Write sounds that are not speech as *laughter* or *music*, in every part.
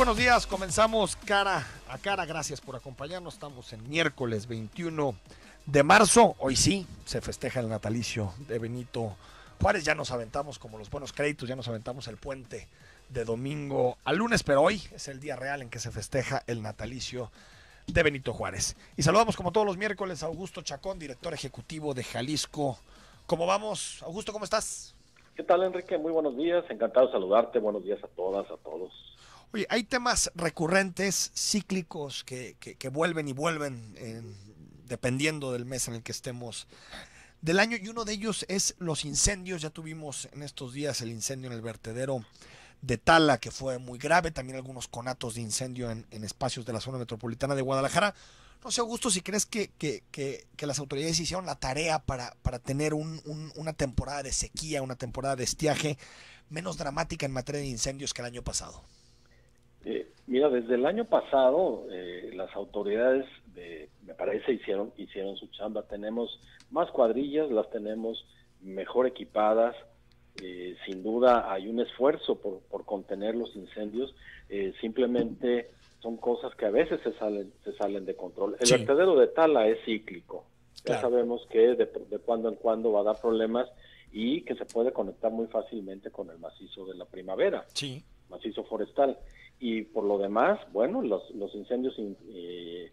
buenos días. Comenzamos cara a cara. Gracias por acompañarnos. Estamos en miércoles 21 de marzo. Hoy sí se festeja el natalicio de Benito Juárez. Ya nos aventamos como los buenos créditos, ya nos aventamos el puente de domingo al lunes, pero hoy es el día real en que se festeja el natalicio de Benito Juárez. Y saludamos como todos los miércoles a Augusto Chacón, director ejecutivo de Jalisco. ¿Cómo vamos? Augusto, ¿cómo estás? ¿Qué tal, Enrique? Muy buenos días. Encantado de saludarte. Buenos días a todas, a todos. Oye, hay temas recurrentes, cíclicos, que, vuelven y vuelven dependiendo del mes en el que estemos del año. Y uno de ellos es los incendios. Ya tuvimos en estos días el incendio en el vertedero de Tala, que fue muy grave. También algunos conatos de incendio en, espacios de la zona metropolitana de Guadalajara. No sé, Augusto, si crees que, las autoridades hicieron la tarea para, tener una temporada de sequía, una temporada de estiaje menos dramática en materia de incendios que el año pasado. Eh, mira, desde el año pasado eh, las autoridades, de, me parece, hicieron, hicieron su chamba. Tenemos más cuadrillas, las tenemos mejor equipadas. Eh, sin duda hay un esfuerzo por, por contener los incendios. simplemente son cosas que a veces se salen, se salen de control. El vertedero de Tala es cíclico. Ya sabemos que de, cuando en cuando va a dar problemas y que se puede conectar muy fácilmente con el macizo de la primavera, macizo forestal y por lo demás, bueno, los, incendios eh,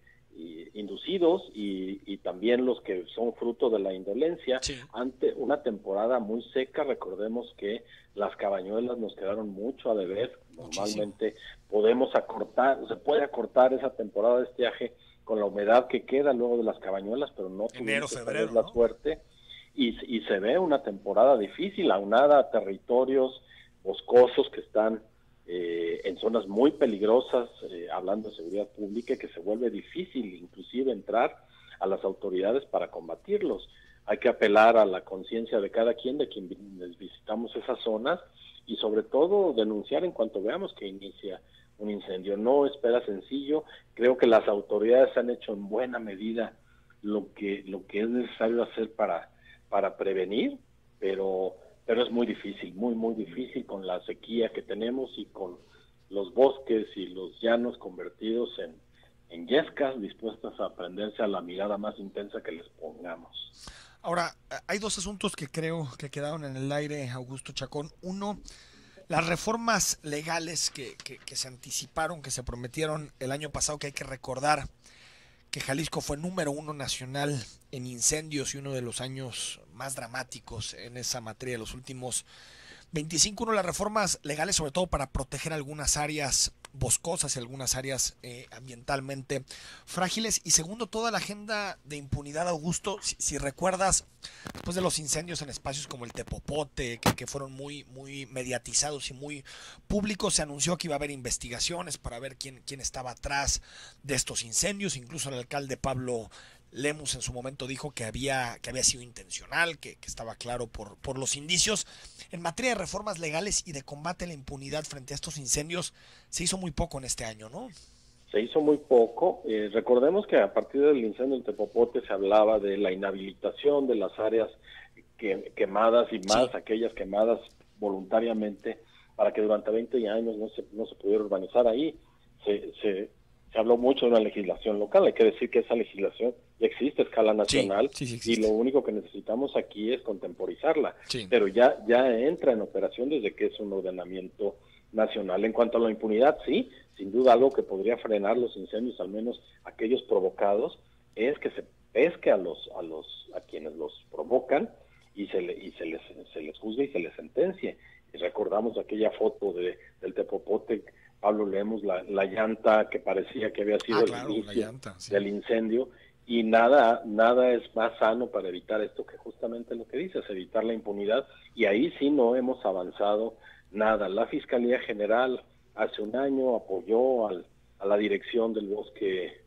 inducidos y, también los que son fruto de la indolencia. Ante una temporada muy seca, recordemos que las cabañuelas nos quedaron mucho a deber. Normalmente podemos acortar, se puede acortar esa temporada de estiaje con la humedad que queda luego de las cabañuelas, pero no Enero, la suerte. Y, y se ve una temporada difícil, aunada a territorios boscosos que están eh, en zonas muy peligrosas, eh, hablando de seguridad pública, que se vuelve difícil inclusive entrar a las autoridades para combatirlos. Hay que apelar a la conciencia de cada quien, de quienes visitamos esas zonas, y sobre todo denunciar en cuanto veamos que inicia un incendio. No espera sencillo, creo que las autoridades han hecho en buena medida lo que, lo que es necesario hacer para, para prevenir, pero pero es muy difícil, muy, muy difícil con la sequía que tenemos y con los bosques y los llanos convertidos en, en yescas dispuestas a prenderse a la mirada más intensa que les pongamos. Ahora, hay dos asuntos que creo que quedaron en el aire, Augusto Chacón. Uno, las reformas legales que, que, que se anticiparon, que se prometieron el año pasado, que hay que recordar, Jalisco fue número uno nacional en incendios y uno de los años más dramáticos en esa materia, los últimos 25, uno las reformas legales, sobre todo para proteger algunas áreas boscosas y algunas áreas eh, ambientalmente frágiles. Y segundo, toda la agenda de impunidad, Augusto, si, recuerdas, después pues, de los incendios en espacios como el Tepopote, que, que, fueron muy, muy mediatizados y muy públicos, se anunció que iba a haber investigaciones para ver quién, quién estaba atrás de estos incendios. Incluso el alcalde Pablo Lemus en su momento dijo que había, que había sido intencional, que, estaba claro por, por, los indicios. En materia de reformas legales y de combate a la impunidad frente a estos incendios, se hizo muy poco en este año, ¿no? Se hizo muy poco. Eh, recordemos que a partir del incendio en Tepopote se hablaba de la inhabilitación de las áreas quemadas y más aquellas quemadas voluntariamente para que durante 20 años no se, no se pudiera urbanizar ahí. se, se habló mucho de una legislación local. Hay que decir que esa legislación existe escala nacional y lo único que necesitamos aquí es contemporizarla, pero ya, ya entra en operación desde que es un ordenamiento nacional. En cuanto a la impunidad, sí, sin duda algo que podría frenar los incendios, al menos aquellos provocados, es que se pesque a los a los a quienes los provocan y se le, y se les se les juzgue y se les sentencie. Y recordamos aquella foto de del tepopote, Pablo leemos la, llanta que parecía que había sido ah, el inicio del incendio y nada, nada es más sano para evitar esto que justamente lo que dices, evitar la impunidad. Y ahí sí no hemos avanzado nada. La Fiscalía General hace un año apoyó a la dirección del bosque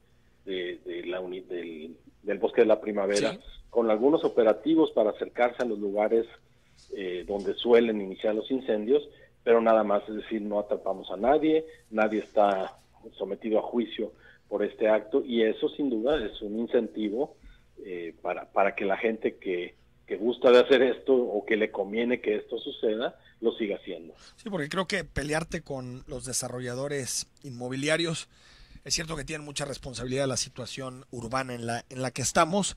de, la del, bosque de la primavera con algunos operativos para acercarse a los lugares eh, donde suelen iniciar los incendios, pero nada más, es decir, no atrapamos a nadie, nadie está sometido a juicio por este acto y eso sin duda es un incentivo eh, para, que la gente que, que gusta de hacer esto o que le conviene que esto suceda, lo siga haciendo. Sí, porque creo que pelearte con los desarrolladores inmobiliarios, es cierto que tienen mucha responsabilidad de la situación urbana en la, en la que estamos,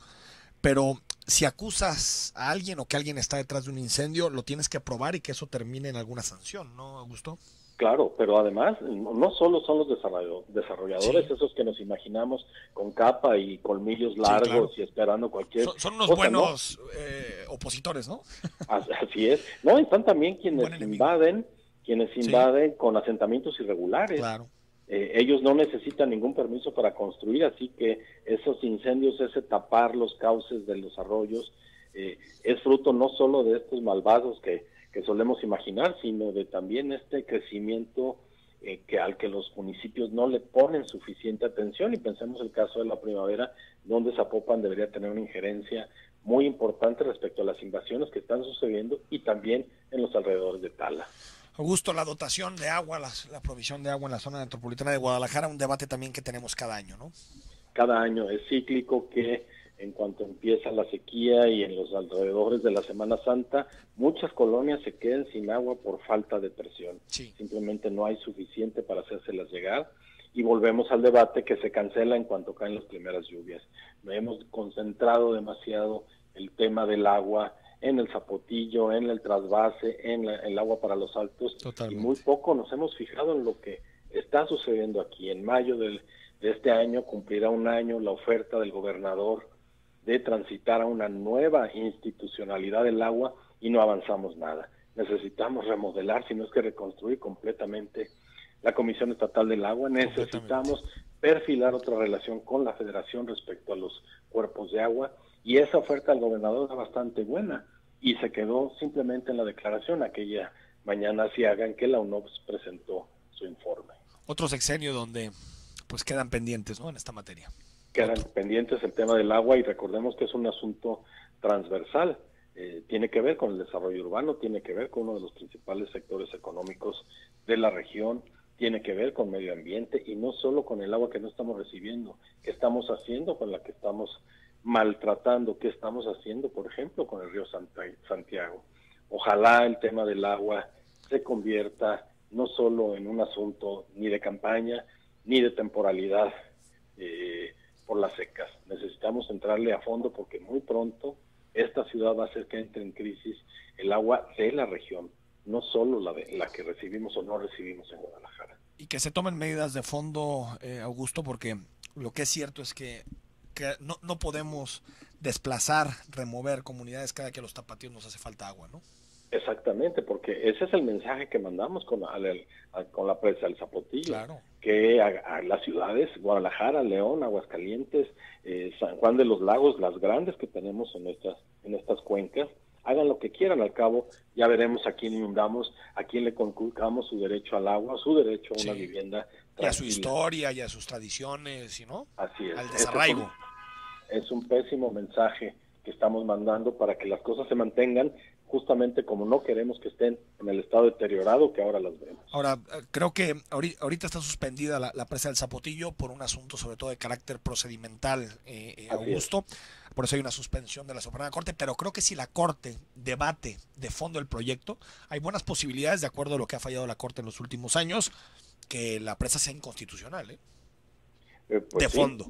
pero si acusas a alguien o que alguien está detrás de un incendio, lo tienes que probar y que eso termine en alguna sanción, ¿no, Augusto? Claro, pero además no solo son los desarrolladores esos que nos imaginamos con capa y colmillos largos y esperando cualquier. Son, son unos buenos eh, opositores, ¿no? *laughs* Así es. No, están también quienes invaden, quienes invaden con asentamientos irregulares. Claro. Eh, ellos no necesitan ningún permiso para construir, así que esos incendios, ese tapar los cauces de los arroyos, eh, es fruto no solo de estos malvados que que solemos imaginar, sino de también este crecimiento eh, que al que los municipios no le ponen suficiente atención y pensemos el caso de la primavera, donde Zapopan debería tener una injerencia muy importante respecto a las invasiones que están sucediendo y también en los alrededores de Tala. Augusto, la dotación de agua, la provisión de agua en la zona metropolitana de Guadalajara, un debate también que tenemos cada año, ¿no? Cada año es cíclico que en cuanto empieza la sequía y en los alrededores de la Semana Santa, muchas colonias se queden sin agua por falta de presión. Simplemente no hay suficiente para hacérselas llegar. Y volvemos al debate que se cancela en cuanto caen las primeras lluvias. Hemos concentrado demasiado el tema del agua en el zapotillo, en el trasvase, en el agua para los altos. Y muy poco nos hemos fijado en lo que está sucediendo aquí. En mayo de este año cumplirá un año la oferta del gobernador de transitar a una nueva institucionalidad del agua y no avanzamos nada. Necesitamos remodelar, si no es que reconstruir completamente la Comisión Estatal del Agua, necesitamos perfilar otra relación con la federación respecto a los cuerpos de agua y esa oferta al gobernador era bastante buena y se quedó simplemente en la declaración aquella mañana si hagan que la UNOPS presentó su informe. Otro sexenio donde pues quedan pendientes ¿no? en esta materia quedan pendientes el tema del agua y recordemos que es un asunto transversal. Eh, tiene que ver con el desarrollo urbano, tiene que ver con uno de los principales sectores económicos de la región, tiene que ver con medio ambiente y no solo con el agua que no estamos recibiendo, que estamos haciendo con la que estamos maltratando, que estamos haciendo, por ejemplo, con el río Santiago. Ojalá el tema del agua se convierta no solo en un asunto ni de campaña, ni de temporalidad. Eh, por las secas. Necesitamos entrarle a fondo porque muy pronto esta ciudad va a ser que entre en crisis el agua de la región, no solo la, la que recibimos o no recibimos en Guadalajara. Y que se tomen medidas de fondo, eh, Augusto, porque lo que es cierto es que, no, no podemos desplazar, remover comunidades cada que a los tapatíos nos hace falta agua, ¿no? Exactamente, porque ese es el mensaje que mandamos con, la presa el Zapotillo, que a, las ciudades, Guadalajara, León, Aguascalientes, eh, San Juan de los Lagos, las grandes que tenemos en nuestras, en estas cuencas, hagan lo que quieran, al cabo ya veremos a quién inundamos, a quién le conculcamos su derecho al agua, su derecho a una vivienda. Y a su historia y a sus tradiciones, ¿no? Así es. Al desarraigo. es un pésimo mensaje que estamos mandando para que las cosas se mantengan justamente como no queremos que estén en el estado deteriorado que ahora las vemos. Ahora, eh, creo que ahorita está suspendida la, presa del Zapotillo por un asunto sobre todo de carácter procedimental, eh, eh, Augusto. Por eso hay una suspensión de la Suprema Corte, pero creo que si la Corte debate de fondo el proyecto, hay buenas posibilidades, de acuerdo a lo que ha fallado la Corte en los últimos años, que la presa sea inconstitucional. Pues de fondo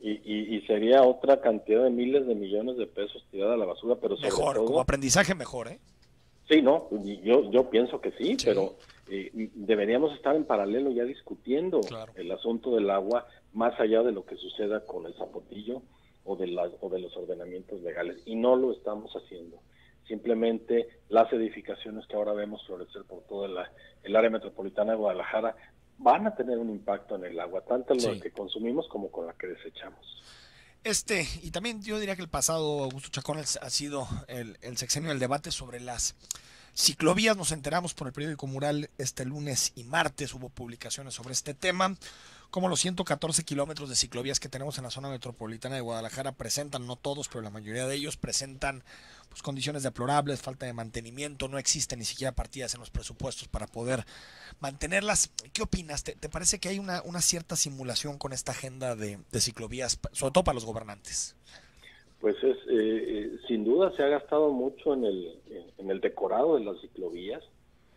y, sería otra cantidad de miles de millones de pesos tirada a la basura, pero mejor, todo, como aprendizaje mejor, ¿eh? Sí, no, yo, yo pienso que sí, pero eh, deberíamos estar en paralelo ya discutiendo el asunto del agua, más allá de lo que suceda con el zapotillo o de, las, o de los ordenamientos legales, y no lo estamos haciendo. Simplemente las edificaciones que ahora vemos florecer por todo el área metropolitana de Guadalajara van a tener un impacto en el agua, tanto en lo que consumimos como con la que desechamos. Este, y también yo diría que el pasado Augusto Chacón ha sido el, el sexenio del debate sobre las Ciclovías, nos enteramos por el periódico Mural este lunes y martes, hubo publicaciones sobre este tema, como los 114 kilómetros de ciclovías que tenemos en la zona metropolitana de Guadalajara presentan, no todos, pero la mayoría de ellos presentan pues, condiciones deplorables, falta de mantenimiento, no existen ni siquiera partidas en los presupuestos para poder mantenerlas. ¿Qué opinas? ¿Te, parece que hay una, cierta simulación con esta agenda de, de ciclovías, sobre todo para los gobernantes? Pues es, eh, eh, sin duda se ha gastado mucho en el, en el decorado de las ciclovías,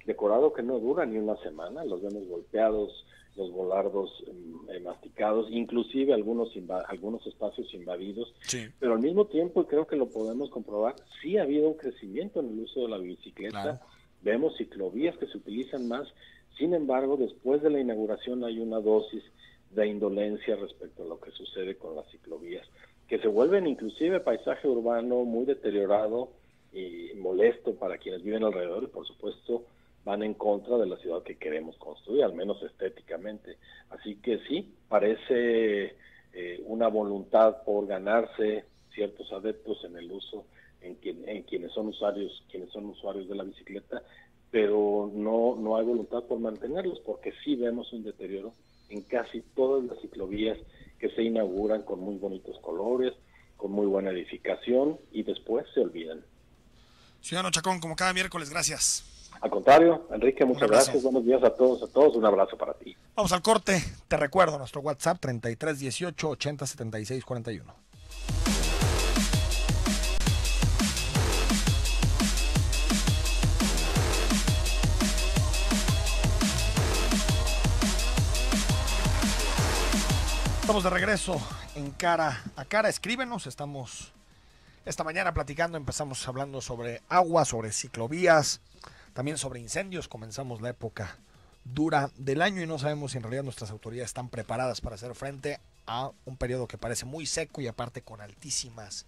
decorado que no dura ni una semana, los vemos golpeados, los volardos mm, eh, masticados, inclusive algunos, algunos espacios invadidos, pero al mismo tiempo, y creo que lo podemos comprobar, sí ha habido un crecimiento en el uso de la bicicleta, vemos ciclovías que se utilizan más, sin embargo, después de la inauguración hay una dosis de indolencia respecto a lo que sucede con las ciclovías que se vuelven inclusive paisaje urbano muy deteriorado y molesto para quienes viven alrededor y por supuesto van en contra de la ciudad que queremos construir, al menos estéticamente. Así que sí, parece eh, una voluntad por ganarse ciertos adeptos en el uso, en, en quienes son usuarios, quienes son usuarios de la bicicleta, pero no, no hay voluntad por mantenerlos, porque sí vemos un deterioro en casi todas las ciclovías que se inauguran con muy bonitos colores, con muy buena edificación y después se olvidan. Ciudadano Chacón, como cada miércoles, gracias. Al contrario, Enrique, muchas gracias. Buenos días a todos, a todos. Un abrazo para ti. Vamos al corte. Te recuerdo nuestro WhatsApp 3318 18 80 76 41. Estamos de regreso en cara a cara. Escríbenos, estamos esta mañana platicando, empezamos hablando sobre agua, sobre ciclovías, también sobre incendios. Comenzamos la época dura del año y no sabemos si en realidad nuestras autoridades están preparadas para hacer frente a un periodo que parece muy seco y aparte con altísimas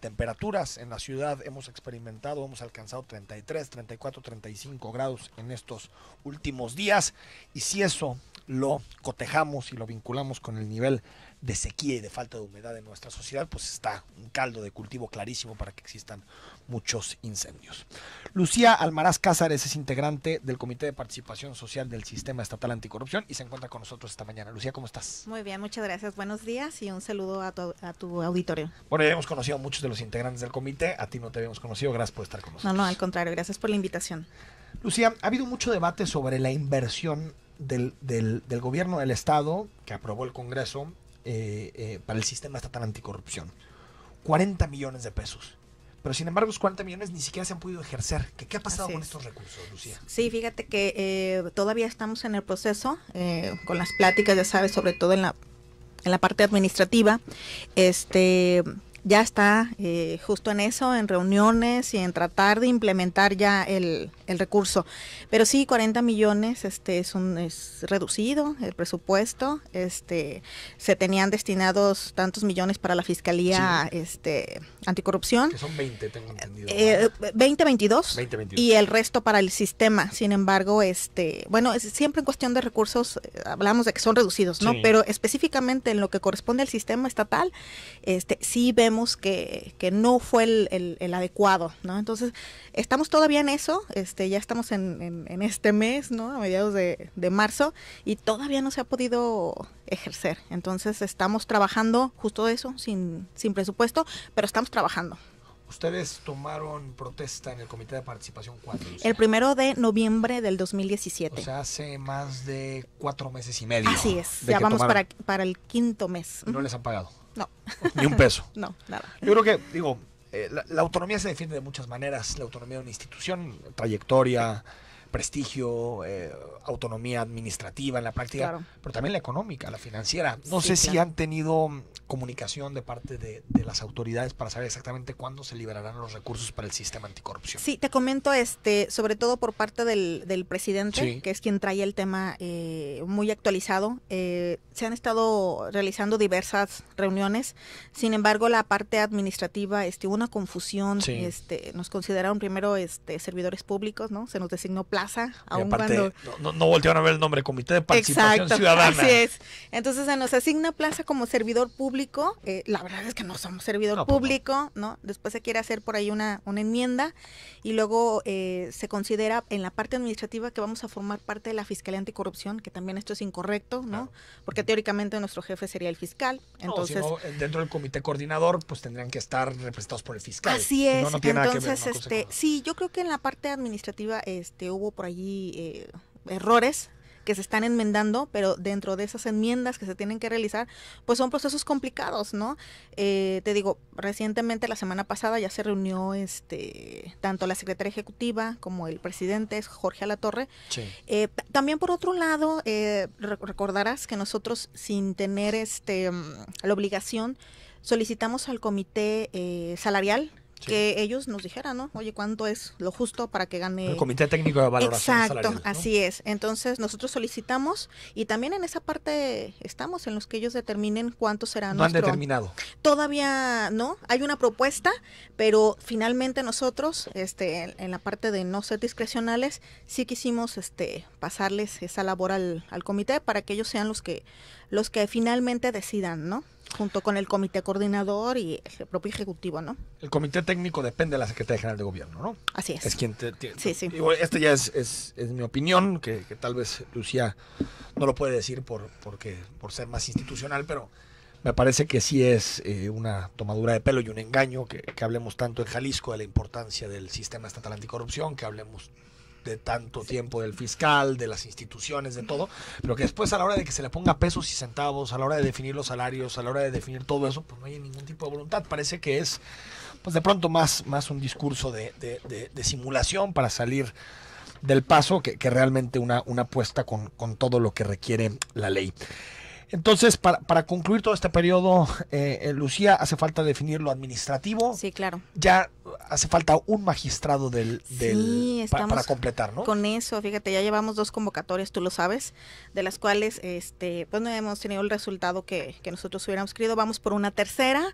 temperaturas. En la ciudad hemos experimentado, hemos alcanzado 33, 34, 35 grados en estos últimos días y si eso lo cotejamos y lo vinculamos con el nivel de sequía y de falta de humedad en nuestra sociedad, pues está un caldo de cultivo clarísimo para que existan muchos incendios. Lucía Almaraz Cázares es integrante del Comité de Participación Social del Sistema Estatal Anticorrupción y se encuentra con nosotros esta mañana. Lucía, ¿cómo estás? Muy bien, muchas gracias. Buenos días y un saludo a tu, a tu auditorio. Bueno, ya hemos conocido a muchos de los integrantes del comité, a ti no te habíamos conocido, gracias por estar con nosotros. No, no, al contrario, gracias por la invitación. Lucía, ha habido mucho debate sobre la inversión del, del, gobierno del Estado que aprobó el Congreso eh, eh, para el sistema estatal anticorrupción. 40 millones de pesos. Pero sin embargo, esos 40 millones ni siquiera se han podido ejercer. ¿Qué, qué ha pasado con estos recursos, Lucía? Sí, fíjate que eh, todavía estamos en el proceso, con las pláticas, ya sabes, sobre todo en la, en la parte administrativa. Este ya está eh, justo en eso, en reuniones y en tratar de implementar ya el, el recurso. Pero sí, 40 millones este, es, un, es reducido el presupuesto. Este, se tenían destinados tantos millones para la Fiscalía este, Anticorrupción. son 20, 22, eh, Y el resto para el sistema. Sin embargo, este, bueno, es siempre en cuestión de recursos eh, hablamos de que son reducidos, ¿no? Pero específicamente en lo que corresponde al sistema estatal, este, sí vemos que, no fue el, adecuado, Entonces, estamos todavía en eso, este, ya estamos en, este mes, A mediados de, marzo, y todavía no se ha podido ejercer. Entonces, estamos trabajando justo eso, sin, sin presupuesto, pero estamos trabajando. Ustedes tomaron protesta en el Comité de Participación cuando El primero de noviembre del 2017. O sea, hace más de cuatro meses y medio. Así es, ya vamos para, para el quinto mes. No les han pagado. No. Ni un peso. *laughs* no, nada. Yo creo que, digo, eh, la, autonomía se define de muchas maneras. La autonomía de una institución, trayectoria, prestigio, eh, autonomía administrativa en la práctica, pero también la económica, la financiera. No sé si han tenido comunicación de parte de, las autoridades para saber exactamente cuándo se liberarán los recursos para el sistema anticorrupción. Sí, te comento, este, sobre todo por parte del, presidente, que es quien trae el tema eh, muy actualizado. Eh, se han estado realizando diversas reuniones, sin embargo, la parte administrativa, este, una confusión, este, nos consideraron primero este, servidores públicos, ¿no? Se nos designó plaza, No, voltearon a ver el nombre, Comité de Participación Exacto, Ciudadana. Así es. Entonces se nos asigna plaza como servidor público eh, la verdad es que no somos servidor pues público, no. Después se quiere hacer por ahí una, una enmienda y luego eh, se considera en la parte administrativa que vamos a formar parte de la Fiscalía Anticorrupción, que también esto es incorrecto, ¿no? Porque teóricamente nuestro jefe sería el fiscal. Entonces, eh, dentro del comité coordinador, pues tendrían que estar representados por el fiscal. Así es. entonces, este, sí, yo creo que en la parte administrativa este, hubo por allí eh, errores que se están enmendando, pero dentro de esas enmiendas que se tienen que realizar, pues son procesos complicados, ¿no? Eh, te digo, recientemente, la semana pasada, ya se reunió este tanto la secretaria ejecutiva como el presidente, Jorge Alatorre. Sí. Eh, también, por otro lado, eh, recordarás que nosotros, sin tener este mm, la obligación, solicitamos al comité eh, salarial que ellos nos dijeran, ¿no? Oye, ¿cuánto es lo justo para que gane? El Comité Técnico de Valoración. Exacto, así es. Entonces, nosotros solicitamos y también en esa parte estamos, en los que ellos determinen cuánto será no nuestro... han determinado. Todavía no. Hay una propuesta, pero finalmente nosotros, este, en, la parte de no ser discrecionales, sí quisimos este, pasarles esa labor al, al comité para que ellos sean los que, los que finalmente decidan, ¿no? junto con el comité coordinador y el propio ejecutivo, ¿no? El comité técnico depende de la Secretaría General de Gobierno, ¿no? Así es. Es quien te, sí, sí. Esta ya es, mi opinión, que, que, tal vez Lucía no lo puede decir por, porque, por ser más institucional, pero me parece que sí es eh, una tomadura de pelo y un engaño que, que hablemos tanto en Jalisco de la importancia del sistema estatal anticorrupción, que hablemos de tanto tiempo del fiscal, de las instituciones, de todo, pero que después a la hora de que se le ponga pesos y centavos, a la hora de definir los salarios, a la hora de definir todo eso, pues no hay ningún tipo de voluntad. Parece que es, pues de pronto más, más un discurso de, simulación para salir del paso que, realmente una, una apuesta con, con todo lo que requiere la ley. Entonces, para, para concluir todo este periodo, eh, eh, Lucía, hace falta definir lo administrativo. Sí, claro. Ya hace falta un magistrado del, del para, para, completar, ¿no? Con eso, fíjate, ya llevamos dos convocatorias, tú lo sabes, de las cuales, este, pues no hemos tenido el resultado que, que nosotros hubiéramos querido. Vamos por una tercera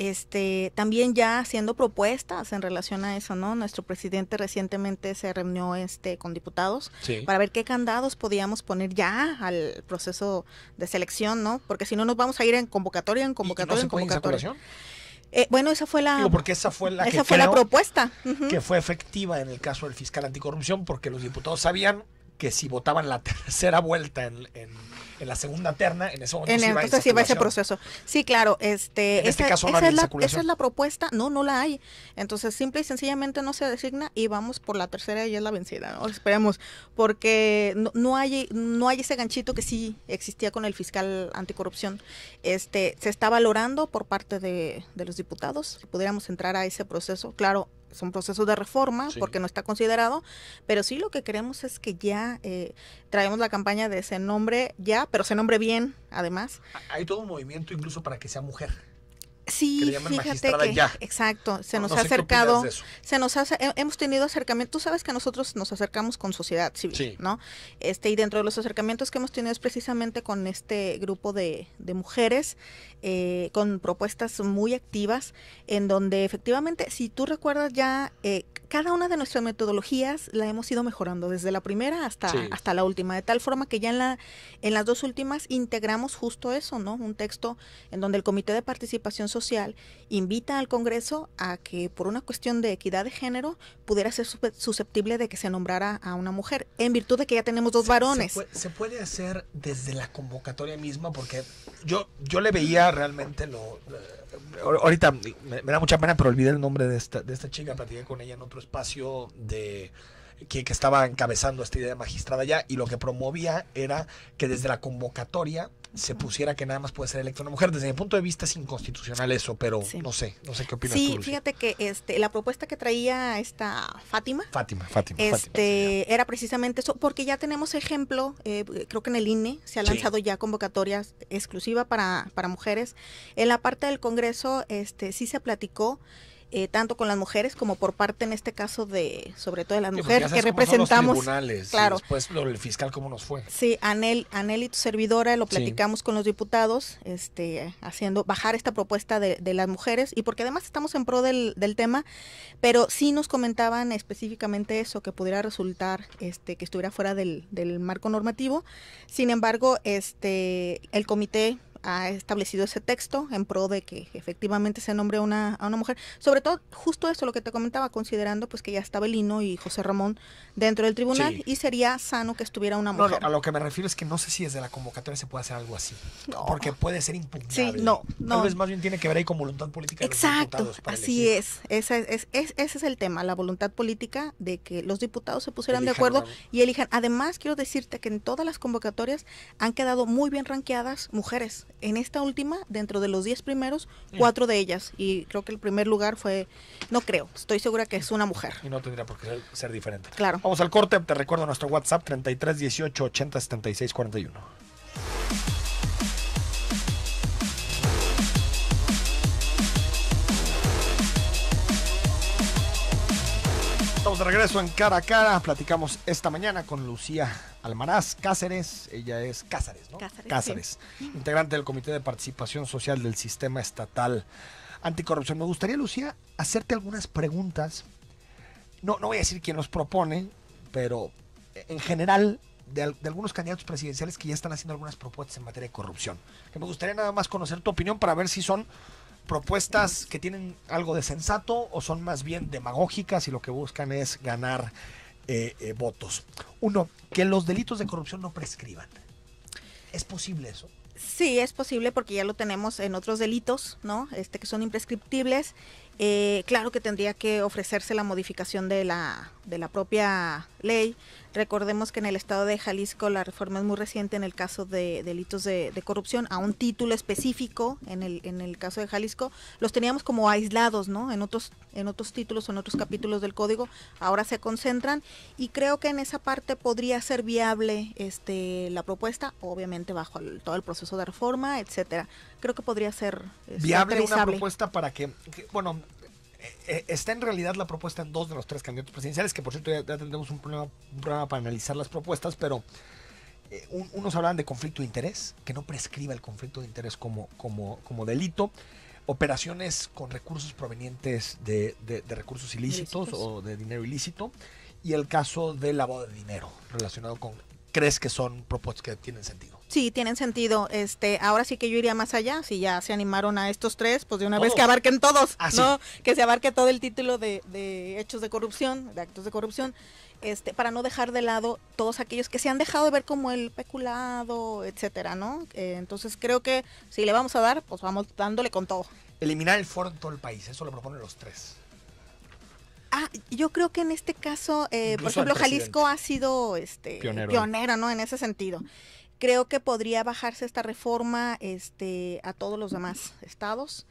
este, también ya haciendo propuestas en relación a eso, ¿no? Nuestro presidente recientemente se reunió este, con diputados para ver qué candados podíamos poner ya al proceso de selección, ¿no? Porque si no nos vamos a ir en convocatoria, en convocatoria, en convocatoria. Eh, bueno, esa fue la. porque esa fue la, fue la propuesta. Que fue efectiva en el caso del fiscal anticorrupción, porque los diputados sabían que si votaban la *laughs* tercera vuelta en en la segunda terna, en ese momento en iba entonces si ese proceso. Sí, claro, este, este, esa, caso no esa, es la, esa es la propuesta, no, no la hay. Entonces simple y sencillamente no se designa y vamos por la tercera y es la vencida, ¿no? esperemos, porque no, hay, no hay ese ganchito que sí existía con el fiscal anticorrupción. Este, se está valorando por parte de, de los diputados, si pudiéramos entrar a ese proceso, claro, son procesos de reforma porque no está considerado, pero sí lo que queremos es que ya eh, traemos la campaña de ese nombre ya, pero se nombre bien, además. Ah, hay todo un movimiento incluso para que sea mujer. Sí, fíjate que exacto, se nos ha acercado, se nos ha, hemos tenido acercamientos, tú sabes que nosotros nos acercamos con sociedad civil, ¿no? Este y dentro de los acercamientos que hemos tenido es precisamente con este grupo de, de mujeres eh, con propuestas muy activas, en donde efectivamente, si tú recuerdas ya, eh, cada una de nuestras metodologías la hemos ido mejorando, desde la primera hasta, hasta la última, de tal forma que ya en, la, en las dos últimas integramos justo eso, ¿no? Un texto en donde el Comité de Participación Social invita al Congreso a que por una cuestión de equidad de género pudiera ser susceptible de que se nombrara a una mujer, en virtud de que ya tenemos dos varones. Se puede, se puede hacer desde la convocatoria misma, porque yo, yo le veía realmente lo... Eh, ahorita me, da mucha pena, pero olvidé el nombre de esta, de esta chica, platiqué con ella en otro espacio de... Que, que, estaba encabezando esta idea de magistrada ya y lo que promovía era que desde la convocatoria se pusiera que nada más puede ser electo una mujer. Desde mi punto de vista es inconstitucional eso, pero no sé, no sé qué opinas sí, fíjate que este, la propuesta que traía esta Fátima. Fátima, Fátima. Este, era precisamente eso, porque ya tenemos ejemplo, eh, creo que en el INE se ha lanzado ya convocatorias exclusiva para, para mujeres. En la parte del Congreso este, sí se platicó eh, tanto con las mujeres como por parte en este caso de sobre todo de las pues, mujeres que representamos los tribunales, claro después lo el fiscal cómo nos fue sí Anel Anel y tu servidora lo platicamos con los diputados este haciendo bajar esta propuesta de, de las mujeres y porque además estamos en pro del, del, tema pero sí nos comentaban específicamente eso que pudiera resultar este que estuviera fuera del, del marco normativo sin embargo este el comité ha establecido ese texto en pro de que efectivamente se nombre una, a una mujer. Sobre todo, justo eso, lo que te comentaba, considerando pues que ya estaba Belino y José Ramón dentro del tribunal y sería sano que estuviera una mujer. a lo que me refiero es que no sé si desde la convocatoria se puede hacer algo así. Porque puede ser impugnable. Sí, no, no. Tal vez más bien tiene que ver ahí con voluntad política. Exacto, así es. Ese es, el tema, la voluntad política de que los diputados se pusieran de acuerdo y elijan. Además, quiero decirte que en todas las convocatorias han quedado muy bien ranqueadas mujeres en esta última, dentro de los 10 primeros, cuatro de ellas. Y creo que el primer lugar fue, no creo, estoy segura que es una mujer. Y no tendría por qué ser, diferente. Claro. Vamos al corte, te recuerdo nuestro WhatsApp 3318-807641. Estamos de regreso en Cara a Cara. Platicamos esta mañana con Lucía Almaraz Cáceres. Ella es Cáceres, ¿no? Cáceres. Cáceres Integrante del Comité de Participación Social del Sistema Estatal Anticorrupción. Me gustaría, Lucía, hacerte algunas preguntas. No, no voy a decir quién los propone, pero eh, en general de, de, algunos candidatos presidenciales que ya están haciendo algunas propuestas en materia de corrupción. Que me gustaría nada más conocer tu opinión para ver si son propuestas que tienen algo de sensato o son más bien demagógicas y lo que buscan es ganar eh, eh, votos. Uno, que los delitos de corrupción no prescriban. ¿Es posible eso? Sí, es posible porque ya lo tenemos en otros delitos, ¿no? Este que son imprescriptibles. Eh, claro que tendría que ofrecerse la modificación de la de la propia ley. Recordemos que en el estado de Jalisco la reforma es muy reciente en el caso de delitos de, corrupción, a un título específico en el, en el caso de Jalisco. Los teníamos como aislados, ¿no? En otros, en otros títulos, en otros capítulos del código, ahora se concentran y creo que en esa parte podría ser viable este, la propuesta, obviamente bajo todo el proceso de reforma, etcétera. Creo que podría ser... Este, viable una propuesta para que, que bueno, eh, eh, está en realidad la propuesta en dos de los tres candidatos presidenciales, que por cierto ya, tendremos un programa, para analizar las propuestas, pero eh, unos hablaban de conflicto de interés, que no prescriba el conflicto de interés como, como, como delito, operaciones con recursos provenientes de, recursos ilícitos, ilícitos, o de dinero ilícito, y el caso del lavado de dinero relacionado con, ¿crees que son propuestas que tienen sentido? Sí, tienen sentido. Este, ahora sí que yo iría más allá. Si ya se animaron a estos tres, pues de una vez que abarquen todos, ah, ¿no? Que se abarque todo el título de, hechos de corrupción, de actos de corrupción, este, para no dejar de lado todos aquellos que se han dejado de ver como el peculado, etcétera, ¿no? Eh, entonces creo que si le vamos a dar, pues vamos dándole con todo. Eliminar el foro en todo el país, eso lo proponen los tres. Ah, yo creo que en este caso, eh, por ejemplo, Jalisco ha sido este, pionero. pionero, ¿no? En ese sentido creo que podría bajarse esta reforma este, a todos los demás estados.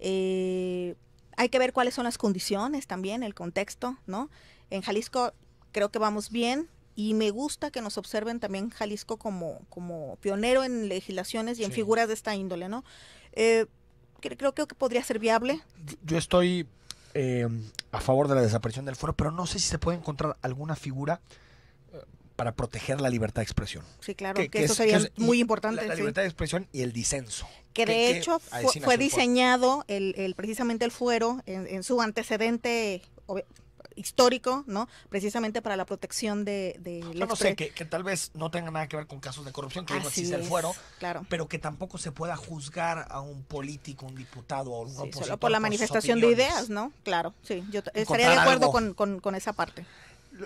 Eh, hay que ver cuáles son las condiciones también, el contexto, ¿no? En Jalisco creo que vamos bien y me gusta que nos observen también Jalisco como, como pionero en legislaciones y en figuras de esta índole, ¿no? Eh, creo, que podría ser viable. Yo estoy eh, a favor de la desaparición del foro, pero no sé si se puede encontrar alguna figura para proteger la libertad de expresión. Sí, claro, que, eso sería muy importante. La, libertad de expresión y el disenso. Que de hecho fue, diseñado el, precisamente el fuero en, su antecedente histórico, ¿no? Precisamente para la protección de... de expresión. no sé, que, tal vez no tenga nada que ver con casos de corrupción, que no existe el fuero, claro. pero que tampoco se pueda juzgar a un político, un diputado o un sí, Solo por la manifestación de ideas, ¿no? Claro, sí, yo estaría de acuerdo con, esa parte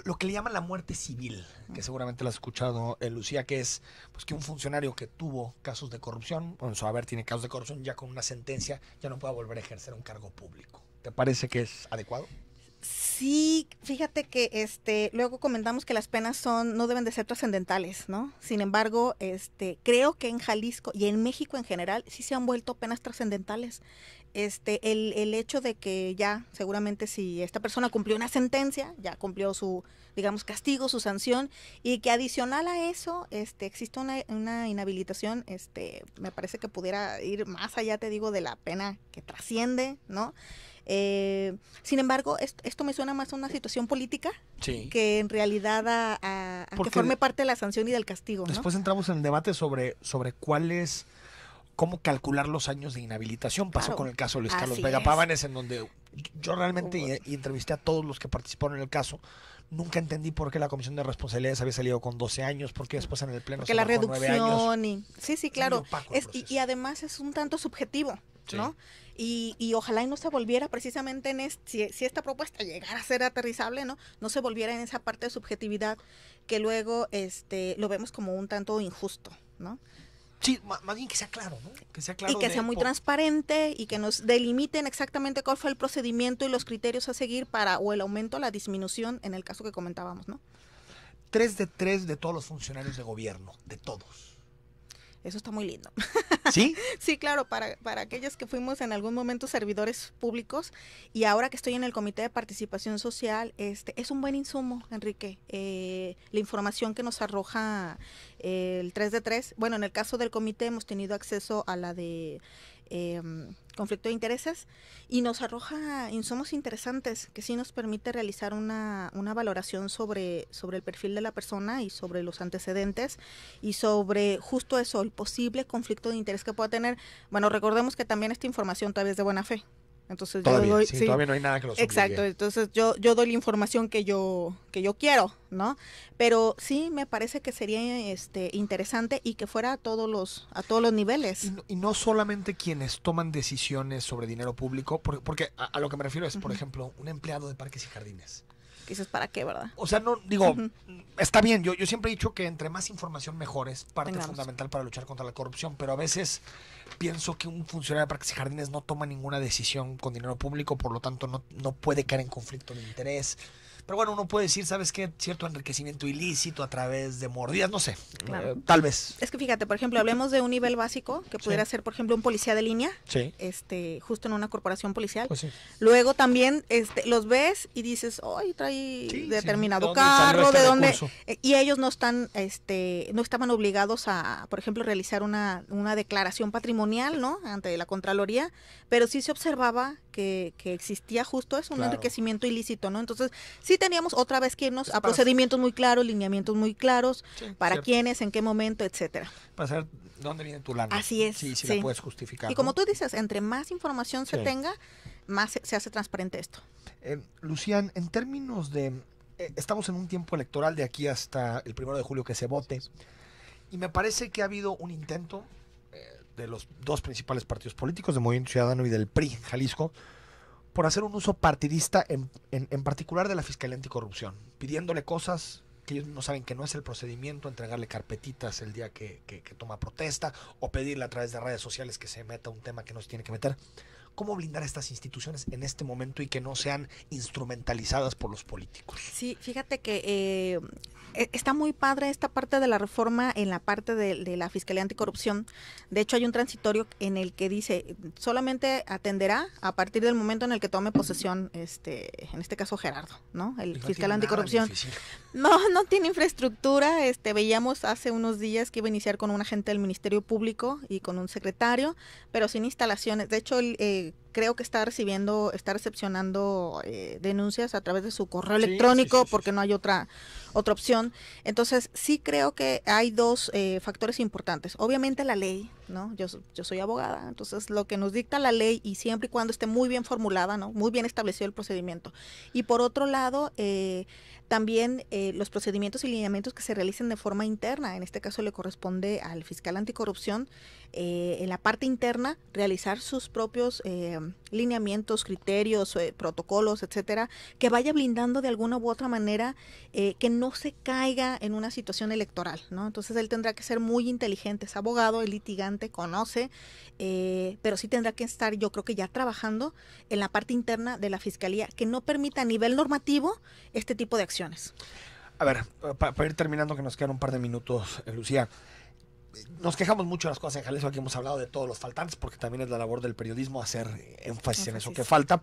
lo que le llaman la muerte civil, que seguramente la has escuchado, eh, Lucía, que es pues, que un funcionario que tuvo casos de corrupción, en a haber tiene casos de corrupción, ya con una sentencia ya no pueda volver a ejercer un cargo público. ¿Te parece que es adecuado? Sí, fíjate que este luego comentamos que las penas son no deben de ser trascendentales, ¿no? Sin embargo, este creo que en Jalisco y en México en general sí se han vuelto penas trascendentales este, el, hecho de que ya, seguramente si esta persona cumplió una sentencia, ya cumplió su, digamos, castigo, su sanción, y que adicional a eso, este, existe una, inhabilitación, este, me parece que pudiera ir más allá, te digo, de la pena que trasciende, ¿no? Eh, sin embargo, esto, me suena más a una situación política que en realidad a, que forme parte de la sanción y del castigo. Después entramos en el debate sobre, sobre cuál es cómo calcular los años de inhabilitación. Pasó con el caso de Luis Carlos Vega Pavanes, en donde yo realmente entrevisté a todos los que participaron en el caso. Nunca entendí por qué la Comisión de Responsabilidades había salido con 12 años, porque después en el Pleno que la reducción y, sí, sí, claro. y, además es un tanto subjetivo, ¿no? Y, y, ojalá y no se volviera precisamente en este, si, esta propuesta llegara a ser aterrizable, ¿no? No se volviera en esa parte de subjetividad que luego este, lo vemos como un tanto injusto, ¿no? Sí, más bien que sea claro, ¿no? Que sea Y que sea muy transparente y que nos delimiten exactamente cuál fue el procedimiento y los criterios a seguir para o el aumento o la disminución en el caso que comentábamos, ¿no? Tres de tres de todos los funcionarios de gobierno, de todos eso está muy lindo. ¿Sí? *laughs* sí, claro, para, para aquellos que fuimos en algún momento servidores públicos y ahora que estoy en el Comité de Participación Social, este es un buen insumo, Enrique. Eh, la información que nos arroja eh, el 3 de 3, bueno, en el caso del comité hemos tenido acceso a la de Em, conflicto de intereses y nos arroja insumos interesantes que sí nos permite realizar una, una valoración sobre, sobre el perfil de la persona y sobre los antecedentes y sobre justo eso, el posible conflicto de interés que pueda tener. Bueno, recordemos que también esta información todavía es de buena fe. Entonces yo doy, nada que Exacto, entonces yo, yo doy la información que yo, que yo quiero, ¿no? Pero sí me parece que sería este interesante y que fuera a todos los, a todos los niveles. Y no, solamente quienes toman decisiones sobre dinero público, porque, a, lo que me refiero es, por ejemplo, un empleado de parques y jardines. Dices, ¿para qué, verdad? O sea, no, digo, está bien, yo, yo siempre he dicho que entre más información mejor es parte fundamental para luchar contra la corrupción, pero a veces Pienso que un funcionario de Parques y Jardines no toma ninguna decisión con dinero público, por lo tanto no, no puede caer en conflicto de interés. Pero bueno, uno puede decir, ¿sabes qué? Cierto enriquecimiento ilícito a través de mordidas, no sé. Eh, tal vez. Es que fíjate, por ejemplo, hablemos de un nivel básico que pudiera ser, por ejemplo, un policía de línea. Este, justo en una corporación policial. Pues Luego también este, los ves y dices, ¡ay, trae determinado carro! Este ¿De dónde? Eh, y ellos no están, este, no estaban obligados a, por ejemplo, realizar una, una declaración patrimonial, ¿no? Ante la Contraloría, pero sí se observaba que, que existía justo eso, un enriquecimiento ilícito, ¿no? Entonces, sí teníamos otra vez que irnos a procedimientos muy claros, lineamientos muy claros, para quiénes, en qué momento, etcétera. Para saber dónde viene tu lana. Así es. Sí, si puedes justificar. Y como tú dices, entre más información se tenga, más se, hace transparente esto. Eh, Lucián, en términos de... Eh, estamos en un tiempo electoral de aquí hasta el primero de julio que se vote. Y me parece que ha habido un intento de los dos principales partidos políticos, de Movimiento Ciudadano y del PRI Jalisco, por hacer un uso partidista en, en, particular de la Fiscalía Anticorrupción, pidiéndole cosas que ellos no saben que no es el procedimiento, entregarle carpetitas el día que, que, que toma protesta o pedirle a través de redes sociales que se meta un tema que no se tiene que meter cómo blindar a estas instituciones en este momento y que no sean instrumentalizadas por los políticos. Sí, fíjate que eh, e, está muy padre esta parte de la reforma en la parte de, la Fiscalía Anticorrupción. De hecho, hay un transitorio en el que dice, solamente atenderá a partir del momento en el que tome posesión, este, en este caso Gerardo, ¿no? El fiscal anticorrupción. No, no tiene infraestructura. Este, veíamos hace unos días que iba a iniciar con un agente del Ministerio Público y con un secretario, pero sin instalaciones. De hecho, eh, creo que está recibiendo, está recepcionando eh, denuncias a través de su correo electrónico porque no hay otra, otra opción. Entonces, sí creo que hay dos eh, factores importantes. Obviamente la ley, ¿no? Yo, soy abogada, entonces lo que nos dicta la ley y siempre y cuando esté muy bien formulada, ¿no? Muy bien establecido el procedimiento. Y por otro lado, eh, también eh, los procedimientos y lineamientos que se realicen de forma interna, en este caso le corresponde al fiscal anticorrupción, eh, en la parte interna, realizar sus propios lineamientos, criterios, protocolos, etcétera, que vaya blindando de alguna u otra manera que no se caiga en una situación electoral, Entonces él tendrá que ser muy inteligente, es abogado, el litigante, conoce, eh, pero sí tendrá que estar yo creo que ya trabajando en la parte interna de la Fiscalía que no permita a nivel normativo este tipo de acciones. A ver, para, ir terminando, que nos quedan un par de minutos, eh, Lucía nos quejamos mucho de las cosas en Jalisco, aquí hemos hablado de todos los faltantes, porque también es la labor del periodismo hacer énfasis. en eso que falta.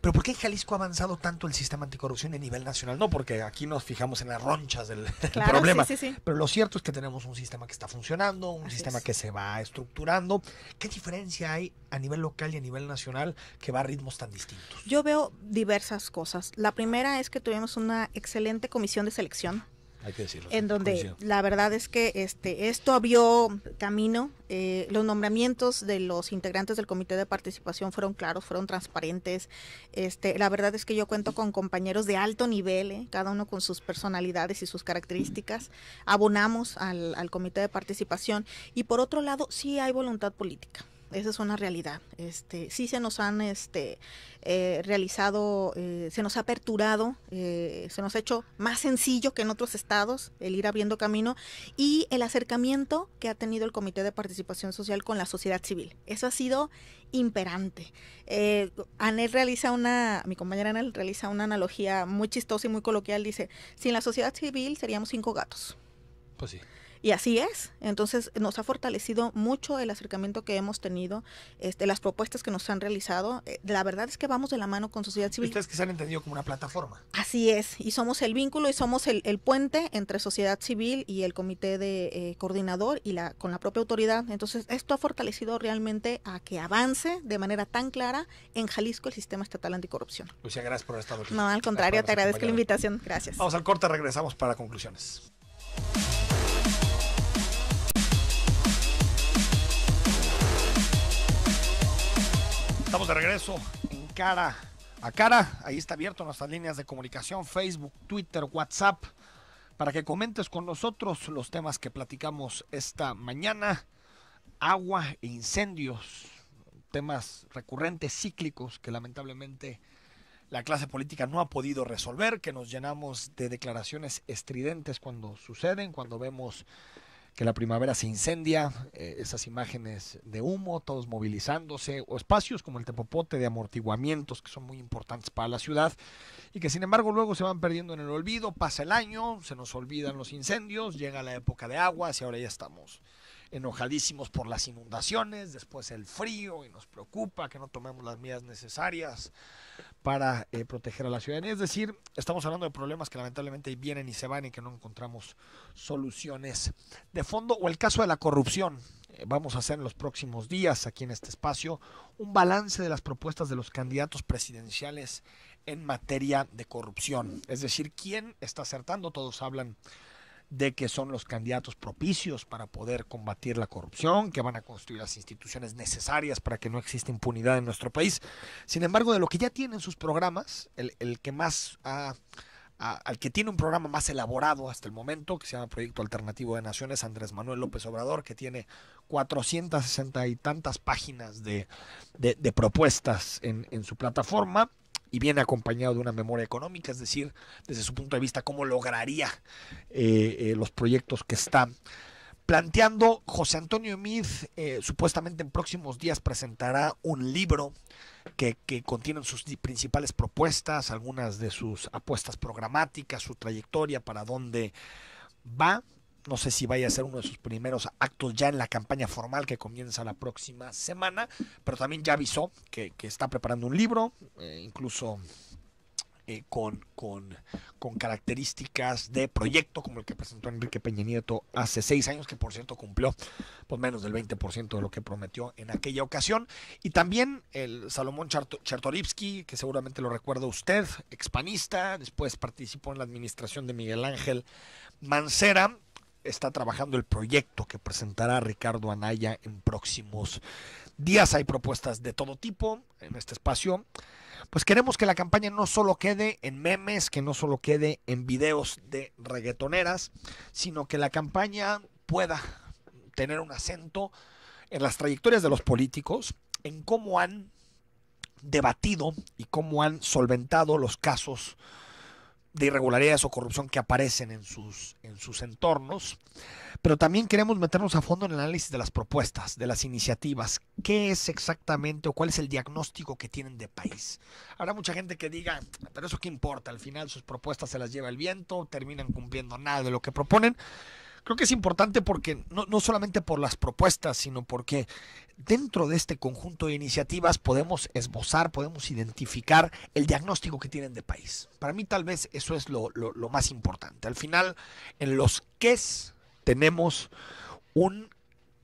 Pero ¿por qué Jalisco ha avanzado tanto el sistema anticorrupción a nivel nacional? No, porque aquí nos fijamos en las ronchas del, problema. Pero lo cierto es que tenemos un sistema que está funcionando, un sistema que se va estructurando. ¿Qué diferencia hay a nivel local y a nivel nacional que va a ritmos tan distintos? Yo veo diversas cosas. La primera es que tuvimos una excelente comisión de selección hay que decirlo. En donde la verdad es que este esto abrió camino. Eh, los nombramientos de los integrantes del comité de participación fueron claros, fueron transparentes. Este, la verdad es que yo cuento con compañeros de alto nivel, eh, cada uno con sus personalidades y sus características. Abonamos al comité de participación y por otro lado sí hay voluntad política esa es una realidad. Este, sí se nos han este, eh, realizado, eh, se nos ha aperturado, eh, se nos ha hecho más sencillo que en otros estados el ir abriendo camino y el acercamiento que ha tenido el Comité de Participación Social con la sociedad civil. Eso ha sido imperante. Anel realiza una, mi compañera Anel realiza una analogía muy chistosa y muy coloquial, dice, sin la sociedad civil seríamos cinco gatos. Pues sí. Y así es. Entonces nos ha fortalecido mucho el acercamiento que hemos tenido, este, las propuestas que nos han realizado. Eh, la verdad es que vamos de la mano con sociedad civil. Ustedes que se han entendido como una plataforma. Así es. Y somos el vínculo y somos el, puente entre sociedad civil y el comité de eh, coordinador y con la propia autoridad. Entonces esto ha fortalecido realmente a que avance de manera tan clara en Jalisco el sistema estatal anticorrupción. Lucia, gracias por haber estado aquí. No, al contrario, te agradezco la invitación. Gracias. Vamos al corte, regresamos para conclusiones. Estamos de regreso en cara a cara. Ahí está abierto nuestras líneas de comunicación, Facebook, Twitter, WhatsApp, para que comentes con nosotros los temas que platicamos esta mañana. Agua e incendios, temas recurrentes, cíclicos, que lamentablemente la clase política no ha podido resolver, que nos llenamos de declaraciones estridentes cuando suceden, cuando vemos que la primavera se incendia, eh, esas imágenes de humo, todos movilizándose, o espacios como el Tepopote de amortiguamientos que son muy importantes para la ciudad y que sin embargo luego se van perdiendo en el olvido, pasa el año, se nos olvidan los incendios, llega la época de aguas y ahora ya estamos enojadísimos por las inundaciones, después el frío y nos preocupa que no tomemos las medidas necesarias para eh, proteger a la ciudadanía. Es decir, estamos hablando de problemas que lamentablemente vienen y se van y que no encontramos soluciones de fondo o el caso de la corrupción. Eh, vamos a hacer en los próximos días aquí en este espacio un balance de las propuestas de los candidatos presidenciales en materia de corrupción. Es decir, quién está acertando, todos hablan de que son los candidatos propicios para poder combatir la corrupción, que van a construir las instituciones necesarias para que no exista impunidad en nuestro país. Sin embargo, de lo que ya tienen sus programas, el, que más al que tiene un programa más elaborado hasta el momento, que se llama Proyecto Alternativo de Naciones, Andrés Manuel López Obrador, que tiene 460 y tantas páginas de, de, de propuestas en, en, su plataforma y viene acompañado de una memoria económica, es decir, desde su punto de vista, cómo lograría eh, eh, los proyectos que está planteando. José Antonio Mid eh, supuestamente en próximos días presentará un libro que, que contiene sus principales propuestas, algunas de sus apuestas programáticas, su trayectoria, para dónde va no sé si vaya a ser uno de sus primeros actos ya en la campaña formal que comienza la próxima semana, pero también ya avisó que, está preparando un libro, eh, incluso eh, con, características de proyecto como el que presentó Enrique Peña Nieto hace seis años, que por cierto cumplió por pues, menos del 20% de lo que prometió en aquella ocasión. Y también el Salomón Chertorivsky, que seguramente lo recuerda usted, expanista, después participó en la administración de Miguel Ángel Mancera, está trabajando el proyecto que presentará Ricardo Anaya en próximos días. Hay propuestas de todo tipo en este espacio. Pues queremos que la campaña no solo quede en memes, que no solo quede en videos de reggaetoneras, sino que la campaña pueda tener un acento en las trayectorias de los políticos, en cómo han debatido y cómo han solventado los casos de irregularidades o corrupción que aparecen en sus, en sus entornos, pero también queremos meternos a fondo en el análisis de las propuestas, de las iniciativas, qué es exactamente o cuál es el diagnóstico que tienen de país. Habrá mucha gente que diga, pero eso qué importa, al final sus propuestas se las lleva el viento, terminan cumpliendo nada de lo que proponen. Creo que es importante porque no, solamente por las propuestas, sino porque dentro de este conjunto de iniciativas podemos esbozar, podemos identificar el diagnóstico que tienen de país. Para mí tal vez eso es lo, más importante. Al final, en los que tenemos un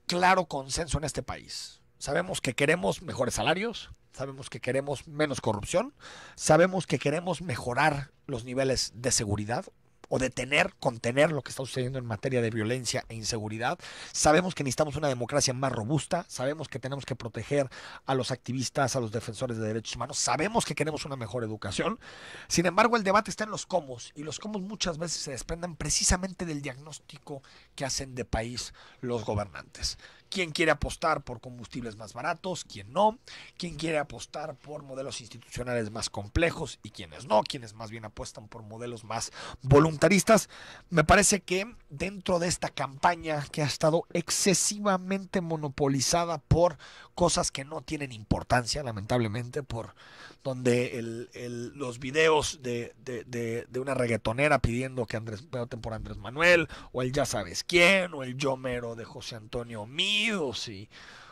claro consenso en este país. Sabemos que queremos mejores salarios, sabemos que queremos menos corrupción, sabemos que queremos mejorar los niveles de seguridad, o detener, contener lo que está sucediendo en materia de violencia e inseguridad. Sabemos que necesitamos una democracia más robusta, sabemos que tenemos que proteger a los activistas, a los defensores de derechos humanos, sabemos que queremos una mejor educación. Sin embargo, el debate está en los cómo y los cómo muchas veces se desprenden precisamente del diagnóstico que hacen de país los gobernantes. ¿Quién quiere apostar por combustibles más baratos? ¿Quién no? ¿Quién quiere apostar por modelos institucionales más complejos y quienes no? ¿Quiénes más bien apuestan por modelos más voluntaristas? Me parece que dentro de esta campaña que ha estado excesivamente monopolizada por cosas que no tienen importancia, lamentablemente, por donde el, los videos de, una reggaetonera pidiendo que Andrés voten por Andrés Manuel, o el ya sabes quién, o el yo mero de José Antonio Mío, o si,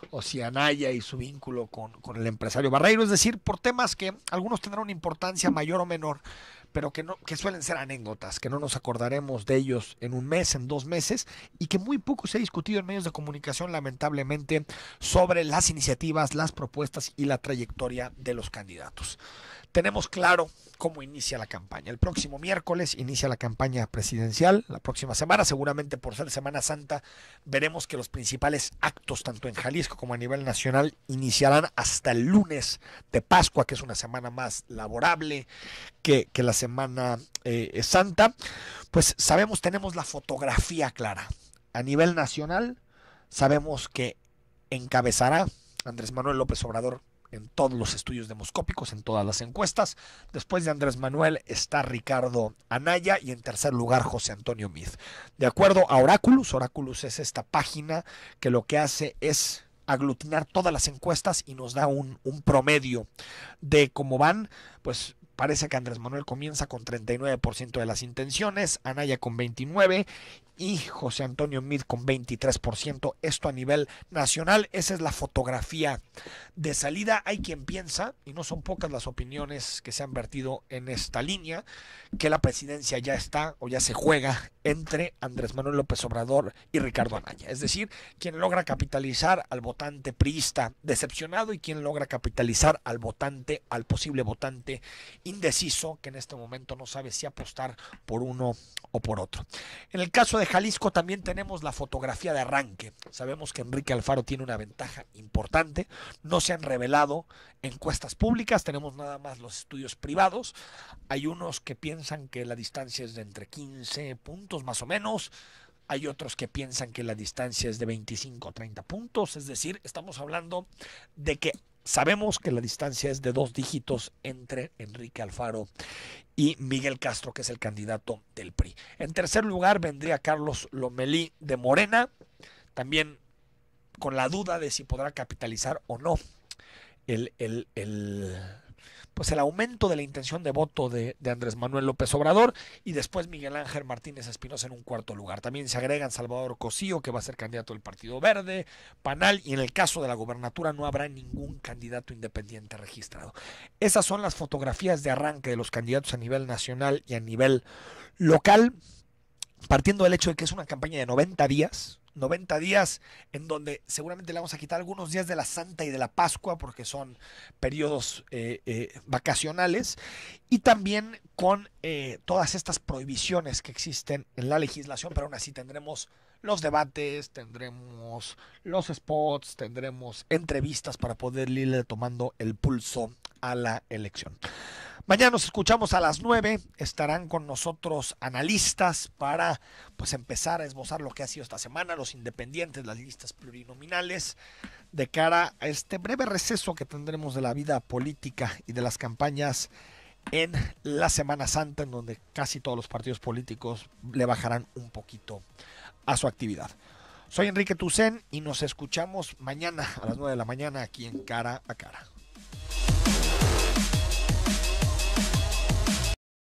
o si Anaya y su vínculo con, con el empresario Barreiro, es decir, por temas que algunos tendrán una importancia mayor o menor, pero que, no, que suelen ser anécdotas, que no nos acordaremos de ellos en un mes, en dos meses, y que muy poco se ha discutido en medios de comunicación, lamentablemente, sobre las iniciativas, las propuestas y la trayectoria de los candidatos tenemos claro cómo inicia la campaña. El próximo miércoles inicia la campaña presidencial, la próxima semana, seguramente por ser Semana Santa, veremos que los principales actos, tanto en Jalisco como a nivel nacional, iniciarán hasta el lunes de Pascua, que es una semana más laborable que, la Semana eh, Santa. Pues sabemos, tenemos la fotografía clara. A nivel nacional, sabemos que encabezará Andrés Manuel López Obrador en todos los estudios demoscópicos, en todas las encuestas. Después de Andrés Manuel está Ricardo Anaya y en tercer lugar José Antonio Mid. De acuerdo a Oraculus, Oraculus es esta página que lo que hace es aglutinar todas las encuestas y nos da un, un promedio de cómo van, pues parece que Andrés Manuel comienza con 39% de las intenciones, Anaya con 29 y José Antonio Mid con 23%. Esto a nivel nacional. Esa es la fotografía de salida. Hay quien piensa, y no son pocas las opiniones que se han vertido en esta línea, que la presidencia ya está o ya se juega entre Andrés Manuel López Obrador y Ricardo Anaya. Es decir, quien logra capitalizar al votante priista decepcionado y quien logra capitalizar al votante, al posible votante indeciso que en este momento no sabe si apostar por uno o por otro. En el caso de de Jalisco también tenemos la fotografía de arranque. Sabemos que Enrique Alfaro tiene una ventaja importante. No se han revelado encuestas públicas, tenemos nada más los estudios privados. Hay unos que piensan que la distancia es de entre 15 puntos más o menos. Hay otros que piensan que la distancia es de 25 o 30 puntos, es decir, estamos hablando de que Sabemos que la distancia es de dos dígitos entre Enrique Alfaro y Miguel Castro, que es el candidato del PRI. En tercer lugar vendría Carlos Lomelí de Morena, también con la duda de si podrá capitalizar o no el, el pues el aumento de la intención de voto de, Andrés Manuel López Obrador y después Miguel Ángel Martínez Espinosa en un cuarto lugar. También se agregan Salvador Cosío, que va a ser candidato del Partido Verde, Panal, y en el caso de la gobernatura no habrá ningún candidato independiente registrado. Esas son las fotografías de arranque de los candidatos a nivel nacional y a nivel local, partiendo del hecho de que es una campaña de 90 días, 90 días en donde seguramente le vamos a quitar algunos días de la Santa y de la Pascua porque son periodos eh, eh, vacacionales y también con eh, todas estas prohibiciones que existen en la legislación, pero aún así tendremos los debates, tendremos los spots, tendremos entrevistas para poder irle tomando el pulso a la elección. Mañana nos escuchamos a las 9. Estarán con nosotros analistas para pues empezar a esbozar lo que ha sido esta semana, los independientes, las listas plurinominales, de cara a este breve receso que tendremos de la vida política y de las campañas en la Semana Santa, en donde casi todos los partidos políticos le bajarán un poquito a su actividad. Soy Enrique Tucen y nos escuchamos mañana a las 9 de la mañana aquí en Cara a Cara.